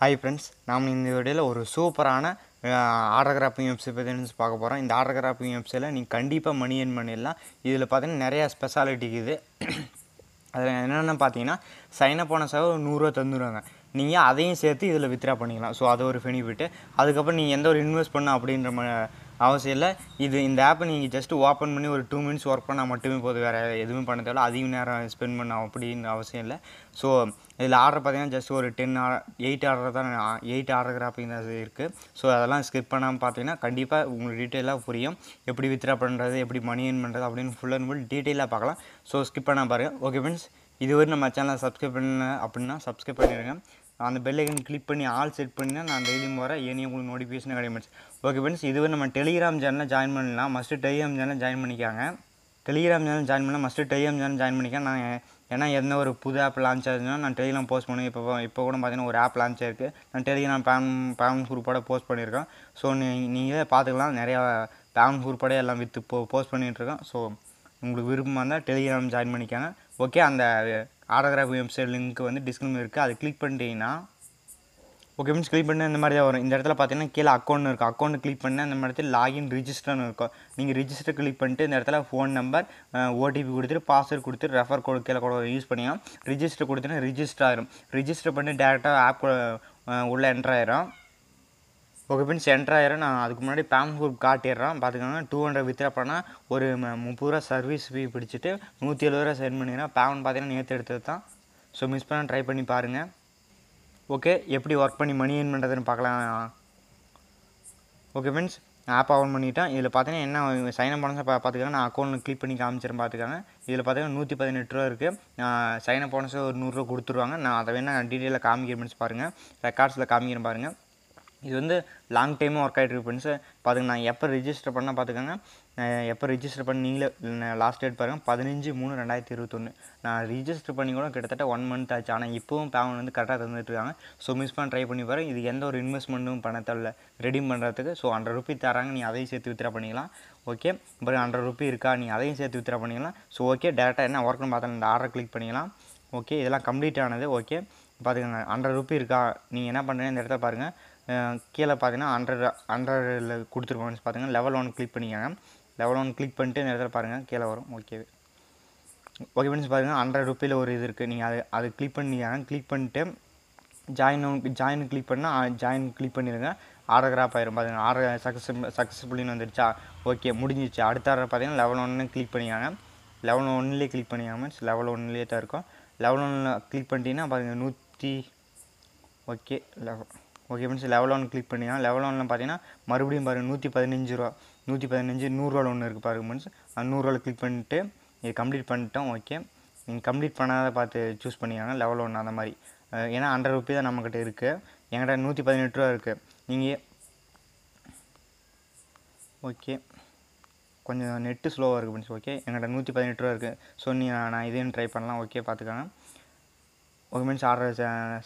hi friends நாம் இந்த வீடியோவில் ஒரு சூப்பரான ஆர்டர் கிராப்பிங் வெப்சைட் பற்றி பார்க்க போகிறோம் இந்த ஆர்டர் கிராஃபிங் வெப்சைட்டில் நீங்கள் கண்டிப்பாக மணி ஏர்ன் பண்ணிடலாம் இதில் பார்த்தீங்கன்னா நிறையா ஸ்பெஷாலிட்டி இருக்குது அதில் என்னென்ன பார்த்தீங்கன்னா சைனப் போன சார் ஒரு நூறுரூவா தந்துடுவாங்க நீங்கள் அதையும் சேர்த்து இதில் வித்ரா பண்ணிக்கலாம் ஸோ அது ஒரு பெனிஃபிட்டு அதுக்கப்புறம் நீங்கள் எந்த ஒரு இன்வெஸ்ட் பண்ண அப்படின்ற அவசியம் இல்லை இது இந்த ஆப்பை நீங்கள் ஜஸ்ட்டு ஓப்பன் பண்ணி ஒரு டூ மினிட்ஸ் ஒர்க் பண்ணால் மட்டுமே போதும் வேறு எதுவுமே பண்ண தேவையில்ல அதிக நேரம் ஸ்பெண்ட் பண்ண அப்படின்னு அவசியம் இல்லை ஸோ இதில் ஆர்டர் பார்த்தீங்கன்னா ஜஸ்ட் ஒரு டென் ஆர் எயிட் ஆர்டர் தான் எயிட் ஆர்டர் கிராஃபிங் தான் இருக்குது ஸோ அதெல்லாம் ஸ்கிப் பண்ணாமல் பார்த்தீங்கன்னா கண்டிப்பாக உங்களுக்கு டீட்டெயிலாக புரியும் எப்படி வித்ரா பண்ணுறது எப்படி மணி ஏன் பண்ணுறது அப்படின்னு ஃபுல் அண்ட் ஃபுல் டீட்டெயிலாக பார்க்கலாம் ஸோ ஸ்கிப் பண்ணால் பாருங்கள் ஓகே ஃப்ரெண்ட்ஸ் இதுவரை நம்ம சேனலை சப்ஸ்கிரைப் பண்ண அப்படின்னா சப்ஸ்கிரைப் பண்ணிடுங்க அந்த பெல்லைக்கன் கிளிக் பண்ணி ஆல் செட் பண்ணினா நான் டெய்லியும் வர ஏனையும் உங்களுக்கு நோட்டிஃபிகேஷன் கிடையாது ஓகே ஃப்ரெண்ட்ஸ் இதுவே நம்ம டெலிகிராம் சேனலில் ஜாயின் பண்ணலாம் மஸ்ட்டு டெலிகிராம் சேனல் ஜாயின் பண்ணிக்காங்க டெலிகிராம் சேனல் ஜாயின் பண்ணால் மஸ்ட்டு டெலிகிராம் சேனல் ஜாயின் பண்ணிக்க நான் ஏன்னா எந்த ஒரு புது ஆப் லான்ச் ஆகுதுன்னா நான் டெலிகிராம் போஸ்ட் பண்ணுவேன் இப்போ இப்போ கூட பார்த்தீங்கன்னா ஒரு ஆப் லான்ச் ஆயிருக்கு நான் டெலிகிராம் பேம் பேம் குரூப்போட போஸ்ட் பண்ணியிருக்கேன் ஸோ நீ நீங்கள் பார்த்துக்கலாம் நிறையா பேம் குரூப்போட எல்லாம் விற்று போ போஸ்ட் பண்ணிகிட்ருக்கேன் ஸோ உங்களுக்கு விருப்பமாக இருந்தால் டெலிகிராம் ஜாயின் பண்ணிக்காங்க ஓகே அந்த ஆட்டோகிராஃப் வெப்சைட் லிங்க் வந்து டிஸ்கிரிப்ஷன் இருக்குது அதை கிளிக் பண்ணிட்டீங்கன்னா ஓகே மீன்ஸ் கிளிக் பண்ணால் இந்த மாதிரி தான் வரும் இந்த இடத்துல பார்த்தீங்கன்னா கீழே அக்கௌண்ட் இருக்கும் அக்கௌண்ட் கிளிக் பண்ணி இந்த மாதிரி லாகின் ரிஜிஸ்டர்னு இருக்கும் நீங்கள் ரிஜிஸ்டர் கிளிக் பண்ணிட்டு இந்த இடத்துல ஃபோன் நம்பர் ஓடிபி கொடுத்துட்டு பாஸ்வேர்ட் கொடுத்துட்டு ரெஃபர் கோடு கீழே கூட யூஸ் பண்ணிங்கன்னா ரிஜிஸ்டர் கொடுத்துட்டு ரிஜிஸ்டர் ஆகிரும் ரிஜிஸ்டர் பண்ணி டேரெக்டாக ஆப் உள்ளே என்ட்ராயிரும் ஓகே ஃப்ரெண்ட்ஸ் என்ட்ராயிரம் நான் அதுக்கு முன்னாடி பேம் குரூப் காட்டிடுறேன் பார்த்துக்கோங்க டூ ஹண்ட்ரட் வித்ரா பண்ணால் ஒரு முப்பது ரூபா சர்வீஸ் ஃபீ பிடிச்சிட்டு நூற்றி எழுபது ரூபா சென்ட் பண்ணிடுறேன் பேமெண்ட் பார்த்தீங்கன்னா நேற்று எடுத்தது தான் ஸோ மிஸ் பண்ண ட்ரை பண்ணி பாருங்கள் ஓகே எப்படி ஒர்க் பண்ணி மணி ஏர்ன் பண்ணுறதுன்னு பார்க்கலாம் ஓகே ஃப்ரெண்ட்ஸ் ஆப் ஆன் பண்ணிவிட்டேன் இதில் பார்த்தீங்கன்னா என்ன சைன்அப் பண்ண பா பார்த்துக்கோங்க நான் அக்கௌண்ட்டில் கிளிக் பண்ணி காமிச்சிருன்னு பார்த்துக்காங்க இதில் பார்த்தீங்கன்னா நூற்றி பதினெட்டு ரூபா இருக்குது நான் அப் போனஸை ஒரு நூறுரூவா கொடுத்துருவாங்க நான் அதை வேணால் டீட்டெயிலில் காமிக்கிறேன் பாருங்கள் ரெக்கார்ட்ஸில் காமிக்கிறேன் பாருங்கள் இது வந்து லாங் டைமும் ஒர்க் ஆகிட்டு இருக்கு ஃப்ரெண்ட்ஸு பார்த்துங்க நான் எப்போ ரிஜிஸ்டர் பண்ணால் பார்த்துக்கோங்க எப்போ ரிஜிஸ்டர் பண்ணி நீங்களே லாஸ்ட் டேட் பாருங்கள் பதினஞ்சு மூணு ரெண்டாயிரத்தி இருபத்தொன்று நான் ரிஜிஸ்டர் பண்ணி கூட கிட்டத்தட்ட ஒன் மந்த் ஆச்சு ஆனால் இப்போவும் பேமெண்ட் வந்து கரெக்டாக தந்துட்டுருக்காங்க ஸோ மிஸ் பண்ண ட்ரை பண்ணி பாருங்கள் இது எந்த ஒரு இன்வெஸ்ட்மெண்ட்டும் பண்ண தேவையில்ல ரெடீம் பண்ணுறதுக்கு ஸோ ஹண்ட்ரட் ருபி தராங்க நீ அதையும் சேர்த்து வித்ரா பண்ணிக்கலாம் ஓகே பட் ஹண்ட்ரட் ருபி இருக்கா நீ அதையும் சேர்த்து வித்ரா பண்ணிக்கலாம் ஸோ ஓகே டேரெக்டாக என்ன ஒர்க்னு பார்த்தா இந்த ஆர்டர் கிளிக் பண்ணிக்கலாம் ஓகே இதெல்லாம் கம்ப்ளீட் ஆனது ஓகே பார்த்துக்கோங்க ஹண்ட்ரட் ருபி இருக்கா நீங்கள் என்ன பண்ணுறீங்க இந்த இடத்துல பாருங்கள் கீழே பார்த்தீங்கன்னா ஹண்ட்ரட் ஹண்ட்ரடில் கொடுத்துருப்பாங்க பார்த்தீங்கன்னா லெவல் ஒன் கிளிக் பண்ணிக்கோங்க லெவல் ஒன் கிளிக் பண்ணிட்டு நிறைய பாருங்கள் கீழே வரும் ஓகே ஓகே ஃப்ரெண்ட்ஸ் பார்த்தீங்கன்னா ஹண்ட்ரட் ருப்பியில் ஒரு இது இருக்குது நீங்கள் அது அது கிளிக் பண்ணிக்கோங்க கிளிக் பண்ணிட்டு ஜாயின் ஜாயின் கிளிக் பண்ணால் ஜாயின் கிளிக் பண்ணிடுங்க கிராப் ஆயிரும் பார்த்தீங்கன்னா ஆர்டர் சக்ஸஸ் சக்ஸஸ்ஃபுல்லின்னு வந்துருச்சா ஓகே முடிஞ்சிச்சு அடுத்த ஆர்டர் பார்த்தீங்கன்னா லெவல் ஒன்னு கிளிக் பண்ணிக்காங்க லெவல் ஒன்லேயே கிளிக் பண்ணிக்காங்க மீன்ஸ் லெவல் ஒன்லேயே தான் இருக்கும் லெவல் ஒன்னில் கிளிக் பண்ணிட்டீங்கன்னா பார்த்தீங்கன்னா நூற்றி okay level okay friends level one click பண்ணிணா லெவல் ஒன்னில் பார்த்தீங்கன்னா மறுபடியும் பாருங்கள் நூற்றி பதினஞ்சு ரூபா நூற்றி பதினஞ்சு நூறுரூவா ஒன்று இருக்குது பாருங்கள் ஃப்ரெண்ட்ஸ் அந்த நூறுரூவா கிளிக் பண்ணிட்டு இங்கே கம்ப்ளீட் பண்ணிட்டோம் ஓகே நீங்கள் கம்ப்ளீட் பண்ணாத பார்த்து சூஸ் பண்ணிக்கோங்க லெவல் ஒன் அந்த மாதிரி ஏன்னா ஹண்ட்ரட் ருபி தான் நம்மக்கிட்ட இருக்குது என்கிட்ட நூற்றி பதினெட்டு ரூபா இருக்குது நீங்கள் ஓகே கொஞ்சம் நெட்டு ஸ்லோவாக இருக்குது ஃப்ரெண்ட்ஸ் ஓகே என்கிட்ட நூற்றி பதினெட்டு ரூபா இருக்குது ஸோ நீ நான் இதையும் ட்ரை பண்ணலாம் ஓகே பார்த்துக்கோங்க ஓகே மீன்ஸ் ஆர்டர்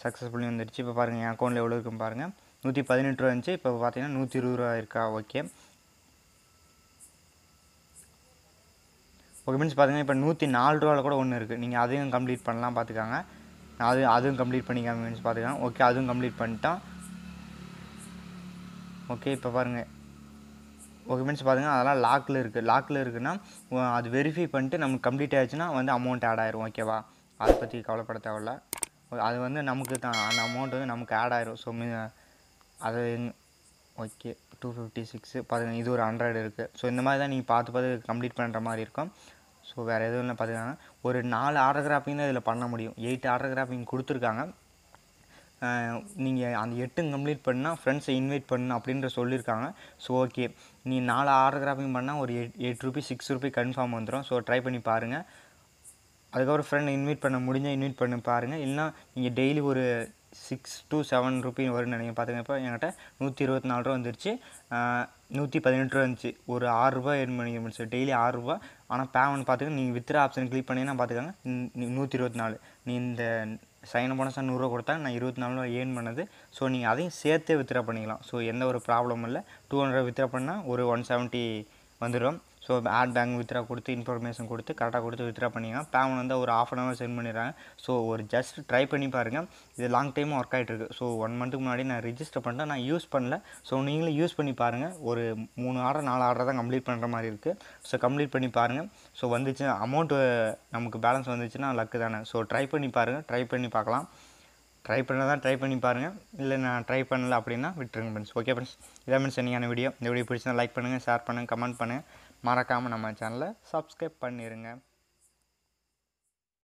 சக்ஸஸ்ஃபுல்லி வந்துடுச்சு இப்போ பாருங்கள் என் அக்கௌண்ட்டில் எவ்வளோ இருக்குன்னு பாருங்கள் நூற்றி பதினெட்டு ரூபா இருந்துச்சு இப்போ பார்த்தீங்கன்னா நூற்றி இருபது ரூபா இருக்கா ஓகே ஓகே மீன்ஸ் பார்த்தீங்கன்னா இப்போ நூற்றி நாலு ரூபாவில் கூட ஒன்று இருக்குது நீங்கள் அதையும் கம்ப்ளீட் பண்ணலாம் பார்த்துக்காங்க அது அதுவும் கம்ப்ளீட் பண்ணிக்காங்க மீன்ஸ் பார்த்துக்கலாம் ஓகே அதுவும் கம்ப்ளீட் பண்ணிட்டோம் ஓகே இப்போ பாருங்கள் ஓகே மீன்ஸ் பாருங்கள் அதெல்லாம் லாக்கில் இருக்குது லாக்கில் இருக்குன்னா அது வெரிஃபை பண்ணிட்டு நமக்கு கம்ப்ளீட் ஆயிடுச்சுன்னா வந்து அமௌண்ட் ஆட் ஆயிடும் ஓகேவா அதை பற்றி கவலைப்பட தேவையில்ல அது வந்து நமக்கு தான் அந்த அமௌண்ட் வந்து நமக்கு ஆட் ஆயிரும் ஸோ அது ஓகே டூ ஃபிஃப்டி சிக்ஸு பதினஞ்சு இது ஒரு ஹண்ட்ரட் இருக்குது ஸோ இந்த மாதிரி தான் நீங்கள் பார்த்து பார்த்து கம்ப்ளீட் பண்ணுற மாதிரி இருக்கும் ஸோ வேறு எதுவும் இல்லை பார்த்தீங்கன்னா ஒரு நாலு ஆர்டர் கிராஃபிங் தான் இதில் பண்ண முடியும் எயிட் ஆர்டர் கிராஃபிங் கொடுத்துருக்காங்க நீங்கள் அந்த எட்டும் கம்ப்ளீட் பண்ணால் ஃப்ரெண்ட்ஸை இன்வைட் பண்ணணும் அப்படின்ற சொல்லியிருக்காங்க ஸோ ஓகே நீ நாலு ஆர்டர் கிராஃபிங் பண்ணால் ஒரு eight eight rupees six rupee confirm வந்துடும் ஸோ ட்ரை பண்ணி பாருங்கள் அதுக்கப்புறம் ஃப்ரெண்ட் இன்வைட் பண்ண முடிஞ்சால் இன்வைட் பண்ணி பாருங்கள் இல்லைனா நீங்கள் டெய்லி ஒரு சிக்ஸ் டு செவன் ருபீ வரும்னு நினைக்க பார்த்துங்க இப்போ என்கிட்ட நூற்றி இருபத்தி நாலு ரூபா வந்துருச்சு நூற்றி பதினெட்டு ரூபா இருந்துச்சு ஒரு ஆறுரூபா ஏர்ன் பண்ணிக்க முடிச்சு டெய்லி ஆறுரூவா ஆனால் பேமெண்ட் பார்த்துக்க நீங்கள் வித்ரா ஆப்ஷன் கிளிக் பண்ணிங்கன்னா பார்த்துக்கோங்க நூற்றி இருபத்தி நாலு நீ இந்த சைன் பண்ண சார் நூறுரூவா கொடுத்தா நான் இருபத்தி நாலு ரூபா ஏர்ன் பண்ணது ஸோ நீங்கள் அதையும் சேர்த்தே வித்ரா பண்ணிக்கலாம் ஸோ எந்த ஒரு ப்ராப்ளமும் இல்லை டூ ஹண்ட்ரட் வித்ரா பண்ணால் ஒரு ஒன் செவன்ட்டி வந்துடும் ஸோ ஆட் பேங்க் வித்ரா கொடுத்து இன்ஃபர்மேஷன் கொடுத்து கரெக்டாக கொடுத்து வித்ரா பண்ணிங்கன்னா பேமெண்ட் வந்து ஒரு ஆஃப் அன் ஹவர் சென்ட் பண்ணிடுறாங்க ஸோ ஒரு ஜஸ்ட் ட்ரை பண்ணி பாருங்கள் இது லாங் டைமும் ஒர்க் ஆகிட்டு இருக்கு ஸோ ஒன் மந்த்துக்கு முன்னாடி நான் ரிஜிஸ்டர் பண்ணிட்டேன் நான் யூஸ் பண்ணல ஸோ நீங்களும் யூஸ் பண்ணி பாருங்கள் ஒரு மூணு ஆர்டர் நாலு ஆர்டர் தான் கம்ப்ளீட் பண்ணுற மாதிரி இருக்குது ஸோ கம்ப்ளீட் பண்ணி பாருங்கள் ஸோ வந்துச்சு அமௌண்ட்டு நமக்கு பேலன்ஸ் வந்துச்சுன்னா லக்கு தானே ஸோ ட்ரை பண்ணி பாருங்கள் ட்ரை பண்ணி பார்க்கலாம் ட்ரை பண்ணால் தான் ட்ரை பண்ணி பாருங்கள் இல்லை நான் ட்ரை பண்ணல அப்படின்னா விட்டுருங்க ஃப்ரெண்ட்ஸ் ஓகே ஃப்ரெண்ட்ஸ் இதான் ஃப்ரெண்ட்ஸ் என்னையான வீடியோ இந்த வீடியோ பிடிச்சா லைக் பண்ணுங்கள் ஷேர் பண்ணுங்கள் கமெண்ட் பண்ணுங்கள் மறக்காமல் நம்ம சேனலை சப்ஸ்கிரைப் பண்ணிடுங்க